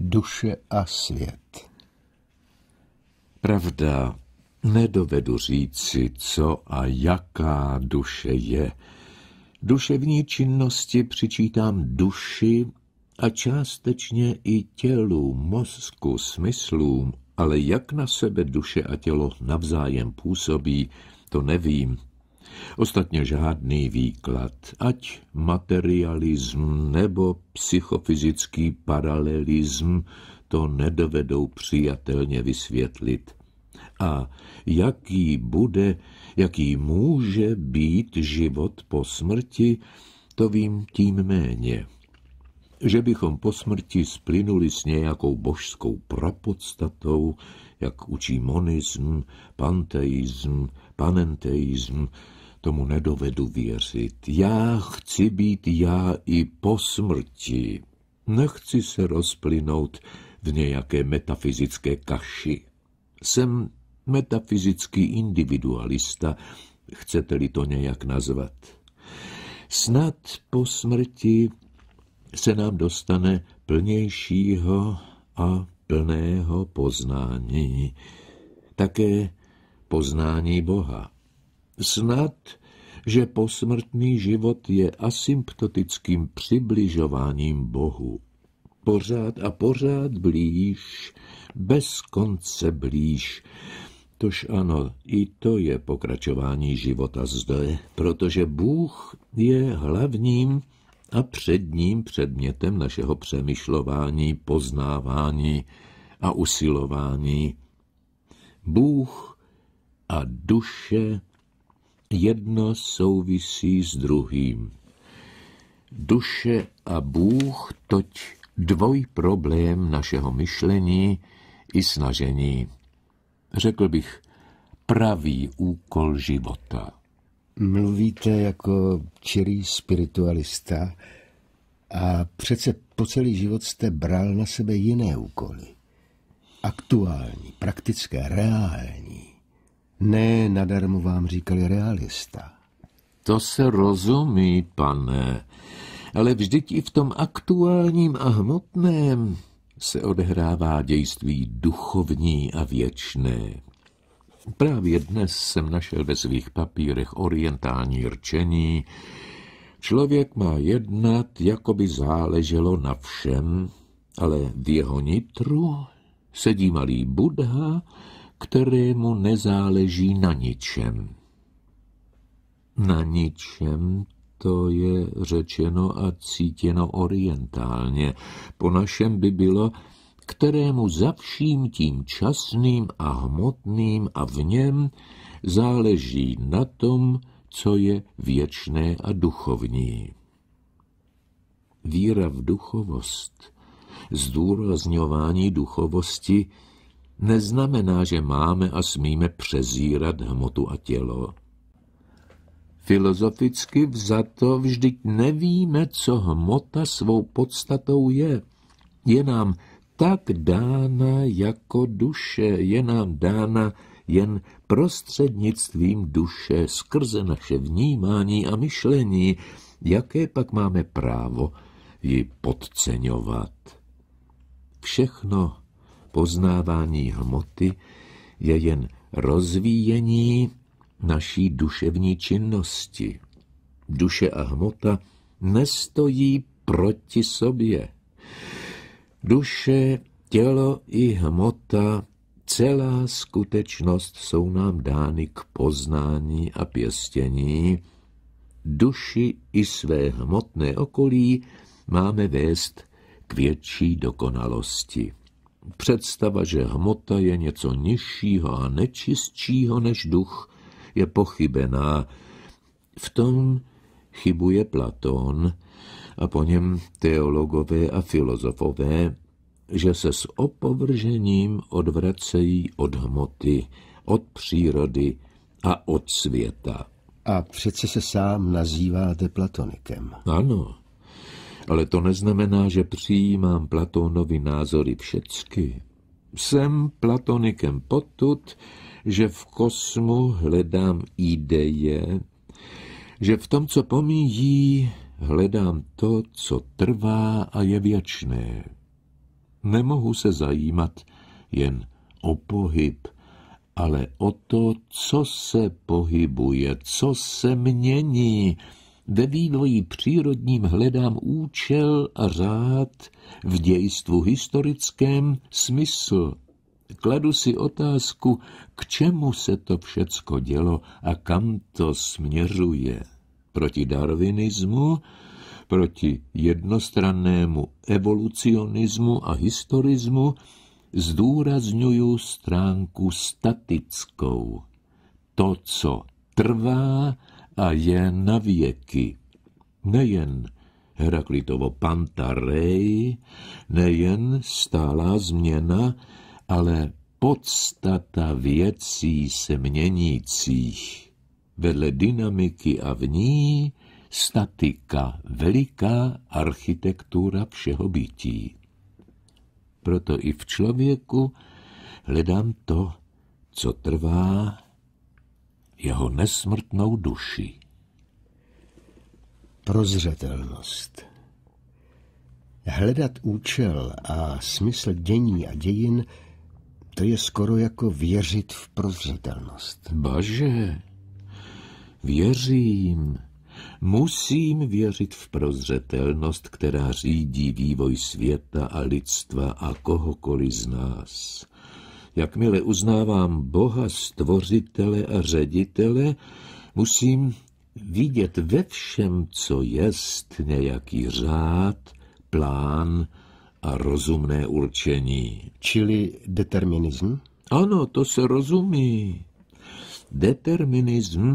Duše a svět. Pravda, nedovedu říci, co a jaká duše je. Duševní činnosti přičítám duši a částečně i tělu, mozku, smyslům, ale jak na sebe duše a tělo navzájem působí, to nevím. Ostatně žádný výklad, ať materialism nebo psychofyzický paralelism, to nedovedou přijatelně vysvětlit. A jaký bude, jaký může být život po smrti, to vím tím méně. Že bychom po smrti splinuli s nějakou božskou prapodstatou, jak učí monism, panteism, panenteism, Tomu nedovedu věřit. Já chci být já i po smrti. Nechci se rozplynout v nějaké metafyzické kaši. Jsem metafyzický individualista, chcete-li to nějak nazvat. Snad po smrti se nám dostane plnějšího a plného poznání, také poznání Boha. Snad, že posmrtný život je asymptotickým přibližováním Bohu. Pořád a pořád blíž, bez konce blíž. Tož ano, i to je pokračování života zde, protože Bůh je hlavním a předním předmětem našeho přemýšlování, poznávání a usilování. Bůh a duše Jedno souvisí s druhým. Duše a Bůh toť dvoj problém našeho myšlení i snažení. Řekl bych, pravý úkol života. Mluvíte jako čirý spiritualista a přece po celý život jste bral na sebe jiné úkoly. Aktuální, praktické, reální. Ne, nadarmo vám říkali realista. To se rozumí, pane, ale vždyť i v tom aktuálním a hmotném se odehrává dějství duchovní a věčné. Právě dnes jsem našel ve svých papírech orientální rčení. Člověk má jednat, jako by záleželo na všem, ale v jeho nitru sedí malý Buddha, kterému nezáleží na ničem. Na ničem to je řečeno a cítěno orientálně. Po našem by bylo, kterému za vším tím časným a hmotným a v něm záleží na tom, co je věčné a duchovní. Víra v duchovost, zdůrazňování duchovosti neznamená, že máme a smíme přezírat hmotu a tělo. Filozoficky vzato vždyť nevíme, co hmota svou podstatou je. Je nám tak dána jako duše, je nám dána jen prostřednictvím duše skrze naše vnímání a myšlení, jaké pak máme právo ji podceňovat. Všechno poznávání hmoty je jen rozvíjení naší duševní činnosti. Duše a hmota nestojí proti sobě. Duše, tělo i hmota, celá skutečnost jsou nám dány k poznání a pěstění. Duši i své hmotné okolí máme vést k větší dokonalosti. Představa, že hmota je něco nižšího a nečistšího než duch, je pochybená. V tom chybuje Platón a po něm teologové a filozofové, že se s opovržením odvracejí od hmoty, od přírody a od světa. A přece se sám nazýváte platonikem. Ano, ale to neznamená, že přijímám Platónovi názory všecky. Jsem platonikem potud, že v kosmu hledám ideje, že v tom, co pomíjí, hledám to, co trvá a je věčné. Nemohu se zajímat jen o pohyb, ale o to, co se pohybuje, co se mění, ve vývoji přírodním hledám účel a řád, v dějstvu historickém smysl. Kladu si otázku, k čemu se to všecko dělo a kam to směřuje. Proti darwinismu, proti jednostrannému evolucionismu a historismu zdůrazňuju stránku statickou. To, co trvá, a je na věky. Nejen Heraklitovo pantarej, nejen stálá změna, ale podstata věcí se měnících. Vedle dynamiky a v ní statika, veliká architektura všeho bytí. Proto i v člověku hledám to, co trvá jeho nesmrtnou duši. Prozřetelnost Hledat účel a smysl dění a dějin, to je skoro jako věřit v prozřetelnost. Baže, věřím, Musím věřit v prozřetelnost, která řídí vývoj světa a lidstva a kohokoliv z nás. Jakmile uznávám Boha, stvořitele a ředitele, musím vidět ve všem, co jest, nějaký řád, plán a rozumné určení. Čili determinism? Ano, to se rozumí. Determinism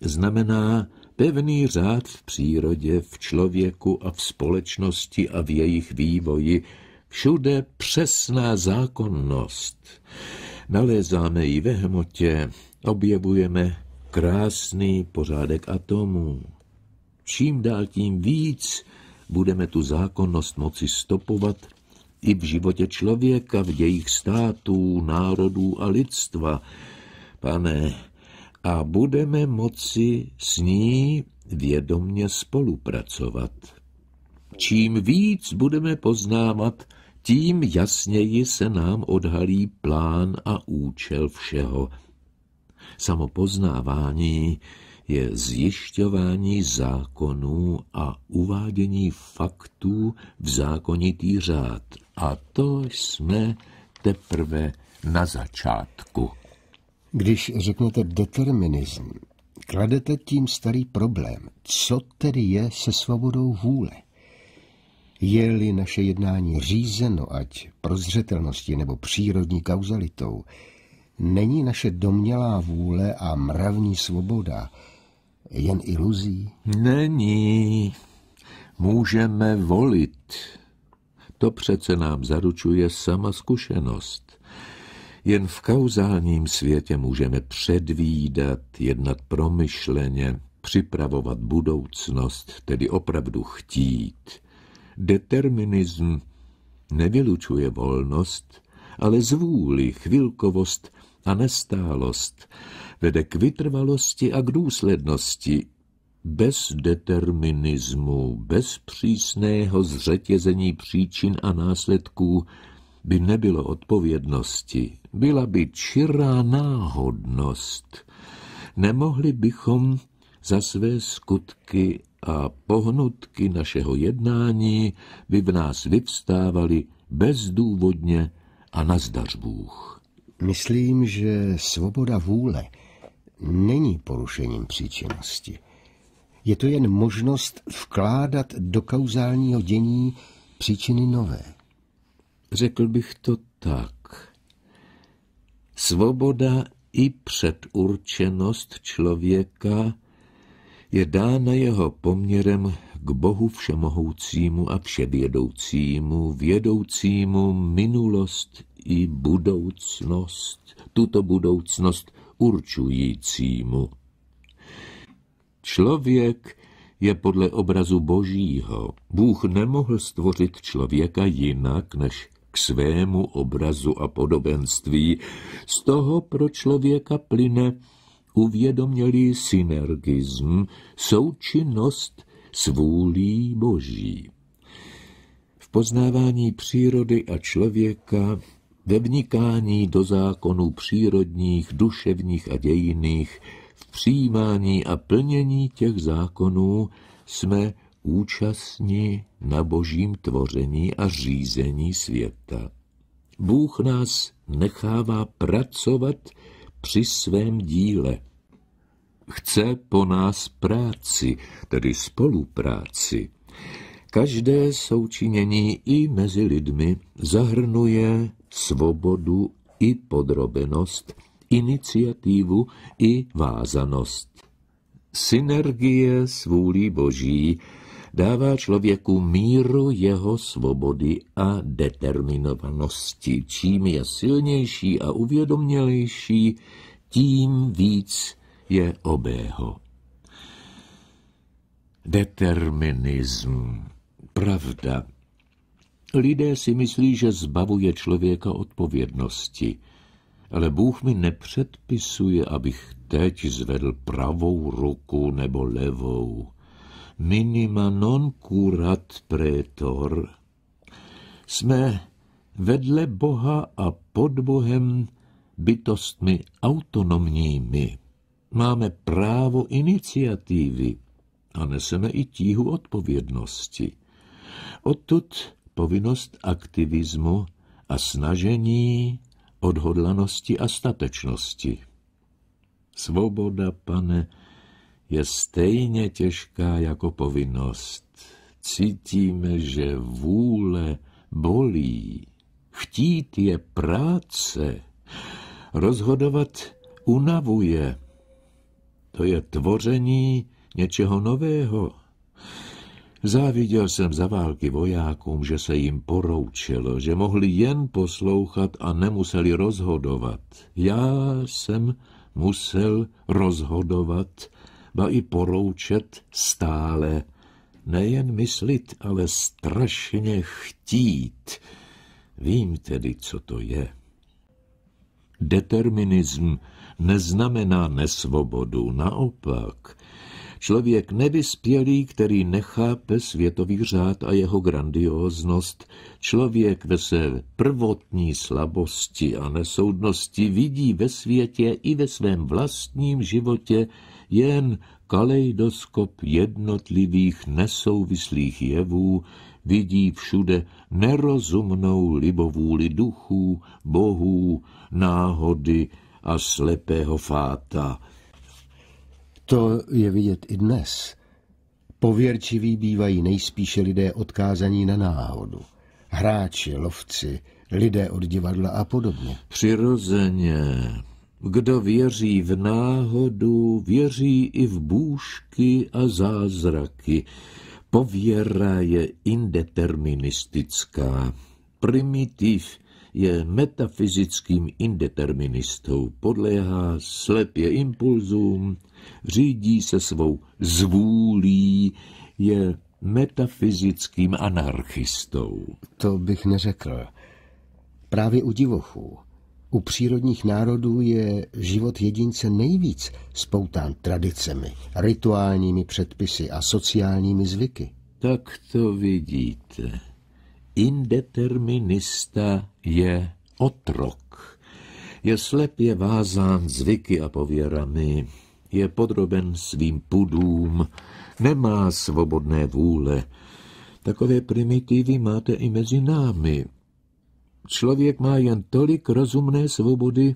znamená pevný řád v přírodě, v člověku a v společnosti a v jejich vývoji, Všude přesná zákonnost. Nalézáme ji ve hmotě, objevujeme krásný pořádek atomů. Čím dál tím víc budeme tu zákonnost moci stopovat i v životě člověka, v dějích států, národů a lidstva. Pane, a budeme moci s ní vědomně spolupracovat. Čím víc budeme poznávat tím jasněji se nám odhalí plán a účel všeho. Samopoznávání je zjišťování zákonů a uvádění faktů v zákonitý řád. A to jsme teprve na začátku. Když řeknete determinism, kladete tím starý problém. Co tedy je se svobodou vůle? Je-li naše jednání řízeno ať prozřetelností nebo přírodní kauzalitou, není naše domnělá vůle a mravní svoboda jen iluzí? Není. Můžeme volit. To přece nám zaručuje sama zkušenost. Jen v kauzálním světě můžeme předvídat, jednat promyšleně, připravovat budoucnost, tedy opravdu chtít. Determinism nevylučuje volnost, ale zvůli, chvilkovost a nestálost vede k vytrvalosti a k důslednosti. Bez determinismu, bez přísného zřetězení příčin a následků by nebylo odpovědnosti, byla by čirá náhodnost. Nemohli bychom za své skutky a pohnutky našeho jednání by v nás vyvstávaly bezdůvodně a nazdař Bůh. Myslím, že svoboda vůle není porušením příčinnosti. Je to jen možnost vkládat do kauzálního dění příčiny nové. Řekl bych to tak. Svoboda i předurčenost člověka – je dána jeho poměrem k Bohu všemohoucímu a vševědoucímu, vědoucímu minulost i budoucnost, tuto budoucnost určujícímu. Člověk je podle obrazu božího. Bůh nemohl stvořit člověka jinak než k svému obrazu a podobenství. Z toho pro člověka plyne uvědomili synergism, součinnost s vůlí boží. V poznávání přírody a člověka, ve vnikání do zákonů přírodních, duševních a dějiných, v přijímání a plnění těch zákonů jsme účastní na božím tvoření a řízení světa. Bůh nás nechává pracovat při svém díle. Chce po nás práci, tedy spolupráci. Každé součinění i mezi lidmi zahrnuje svobodu i podrobenost, iniciativu i vázanost. Synergie svůlí boží dává člověku míru jeho svobody a determinovanosti. Čím je silnější a uvědomělejší, tím víc je obého. Determinism. Pravda. Lidé si myslí, že zbavuje člověka odpovědnosti, ale Bůh mi nepředpisuje, abych teď zvedl pravou ruku nebo levou minima non curat pretor, jsme vedle Boha a pod Bohem bytostmi autonomními. Máme právo iniciativy a neseme i tíhu odpovědnosti. Odtud povinnost aktivismu a snažení, odhodlanosti a statečnosti. Svoboda, pane, je stejně těžká jako povinnost. Cítíme, že vůle bolí. Chtít je práce. Rozhodovat unavuje. To je tvoření něčeho nového. Záviděl jsem za války vojákům, že se jim poroučelo, že mohli jen poslouchat a nemuseli rozhodovat. Já jsem musel rozhodovat ba i poroučet stále. Nejen myslit, ale strašně chtít. Vím tedy, co to je. Determinism neznamená nesvobodu, naopak. Člověk nevyspělý, který nechápe světový řád a jeho grandióznost, člověk ve své prvotní slabosti a nesoudnosti vidí ve světě i ve svém vlastním životě jen kaleidoskop jednotlivých nesouvislých jevů, vidí všude nerozumnou libovůli duchů, bohů, náhody a slepého fáta. To je vidět i dnes. Pověrčiví bývají nejspíše lidé odkázaní na náhodu. Hráči, lovci, lidé od divadla a podobně. Přirozeně. Kdo věří v náhodu, věří i v bůžky a zázraky. Pověra je indeterministická. Primitiv je metafyzickým indeterministou, podléhá slepě impulzům, řídí se svou zvůlí, je metafyzickým anarchistou. To bych neřekl. Právě u divochů u přírodních národů je život jedince nejvíc spoután tradicemi, rituálními předpisy a sociálními zvyky. Tak to vidíte. Indeterminista je otrok. Je slepě vázán zvyky a pověrami, je podroben svým pudům, nemá svobodné vůle. Takové primitivy máte i mezi námi člověk má jen tolik rozumné svobody,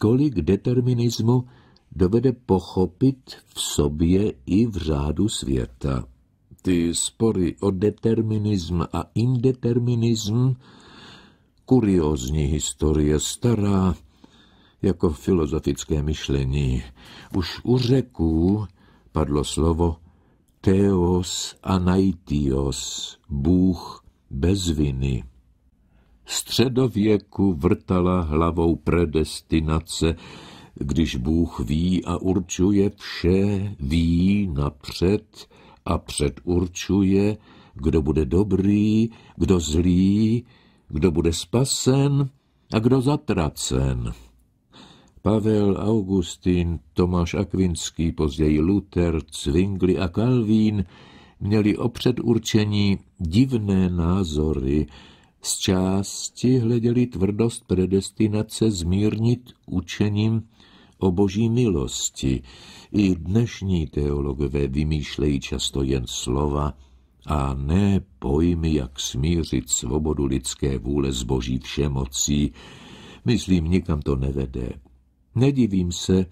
kolik determinismu dovede pochopit v sobě i v řádu světa. Ty spory o determinism a indeterminism, kuriózní historie stará, jako filozofické myšlení. Už u řeků padlo slovo teos anaitios, Bůh bez viny středověku vrtala hlavou predestinace, když Bůh ví a určuje vše, ví napřed a předurčuje, kdo bude dobrý, kdo zlý, kdo bude spasen a kdo zatracen. Pavel, Augustin, Tomáš Akvinský, později Luther, Zwingli a Kalvín měli o předurčení divné názory, z části hleděli tvrdost predestinace zmírnit učením o boží milosti. I dnešní teologové vymýšlejí často jen slova a ne pojmy, jak smířit svobodu lidské vůle s boží všemocí. Myslím, nikam to nevede. Nedivím se,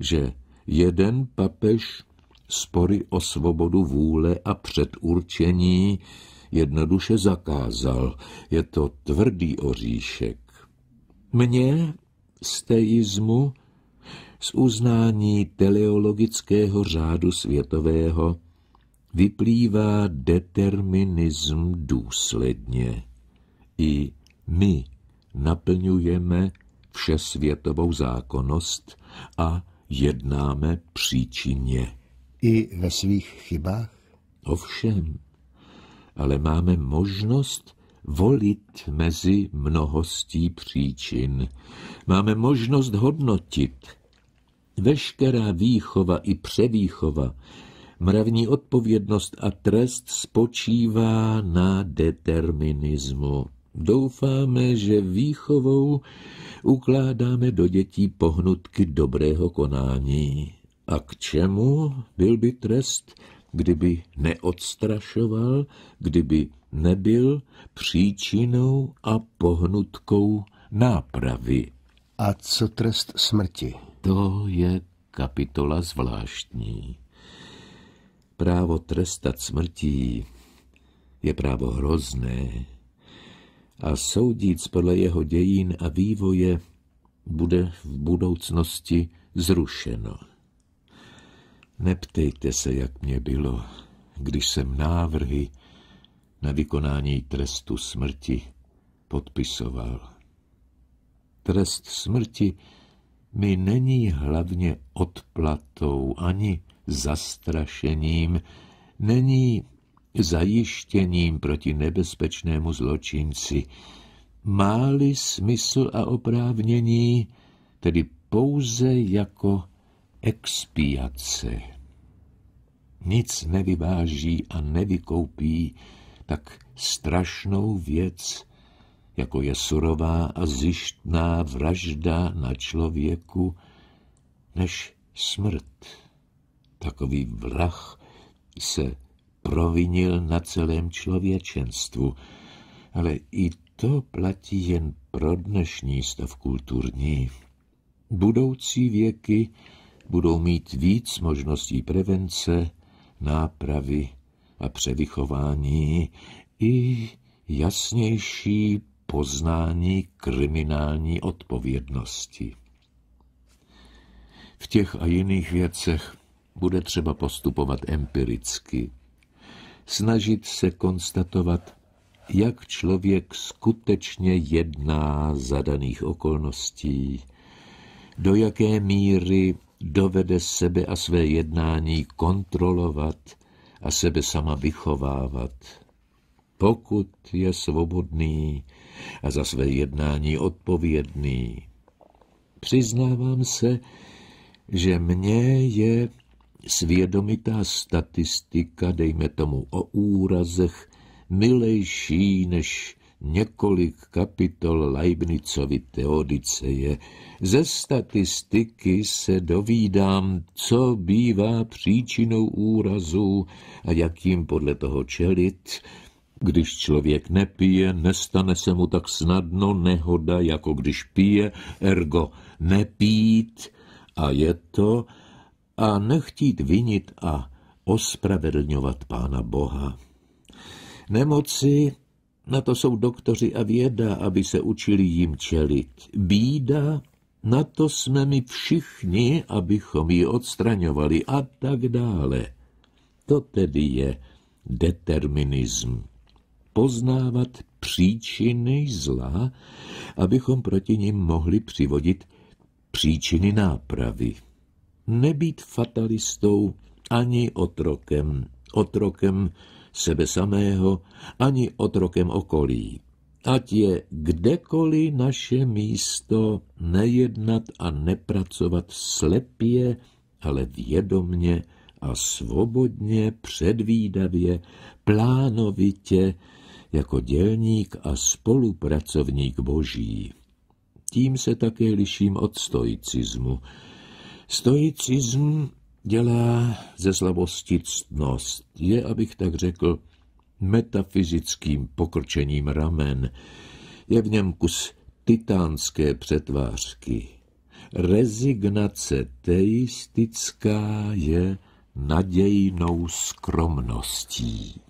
že jeden papež spory o svobodu vůle a předurčení jednoduše zakázal. Je to tvrdý oříšek. Mně, steizmu, z uznání teleologického řádu světového vyplývá determinism důsledně. I my naplňujeme všesvětovou zákonnost a jednáme příčinně. I ve svých chybách? Ovšem, ale máme možnost volit mezi mnohostí příčin. Máme možnost hodnotit. Veškerá výchova i převýchova, mravní odpovědnost a trest spočívá na determinismu. Doufáme, že výchovou ukládáme do dětí pohnutky dobrého konání. A k čemu byl by trest, kdyby neodstrašoval, kdyby nebyl příčinou a pohnutkou nápravy. A co trest smrti? To je kapitola zvláštní. Právo trestat smrtí je právo hrozné a soudíc podle jeho dějin a vývoje bude v budoucnosti zrušeno. Neptejte se, jak mě bylo, když jsem návrhy na vykonání trestu smrti podpisoval. Trest smrti mi není hlavně odplatou ani zastrašením, není zajištěním proti nebezpečnému zločinci. Máli smysl a oprávnění, tedy pouze jako expiace. Nic nevyváží a nevykoupí tak strašnou věc, jako je surová a zjištná vražda na člověku, než smrt. Takový vrah se provinil na celém člověčenstvu, ale i to platí jen pro dnešní stav kulturní. Budoucí věky budou mít víc možností prevence, nápravy a převychování i jasnější poznání kriminální odpovědnosti. V těch a jiných věcech bude třeba postupovat empiricky, snažit se konstatovat, jak člověk skutečně jedná za daných okolností, do jaké míry dovede sebe a své jednání kontrolovat a sebe sama vychovávat. Pokud je svobodný a za své jednání odpovědný. Přiznávám se, že mně je svědomitá statistika, dejme tomu o úrazech, milejší než Několik kapitol Leibnicovy teodiceje. Ze statistiky se dovídám, co bývá příčinou úrazu a jak jim podle toho čelit. Když člověk nepije, nestane se mu tak snadno nehoda, jako když pije, ergo nepít a je to a nechtít vinit a ospravedlňovat Pána Boha. Nemoci na to jsou doktoři a věda, aby se učili jim čelit. Bída, na to jsme my všichni, abychom ji odstraňovali a tak dále. To tedy je determinism. Poznávat příčiny zla, abychom proti nim mohli přivodit příčiny nápravy. Nebýt fatalistou ani otrokem, otrokem sebe samého, ani otrokem okolí. Ať je kdekoliv naše místo nejednat a nepracovat slepě, ale vědomně a svobodně, předvídavě, plánovitě, jako dělník a spolupracovník boží. Tím se také liším od stoicismu. Stoicism dělá ze slavosti ctnost. Je, abych tak řekl, metafyzickým pokrčením ramen. Je v něm kus titánské přetvářky. Rezignace teistická je nadějnou skromností.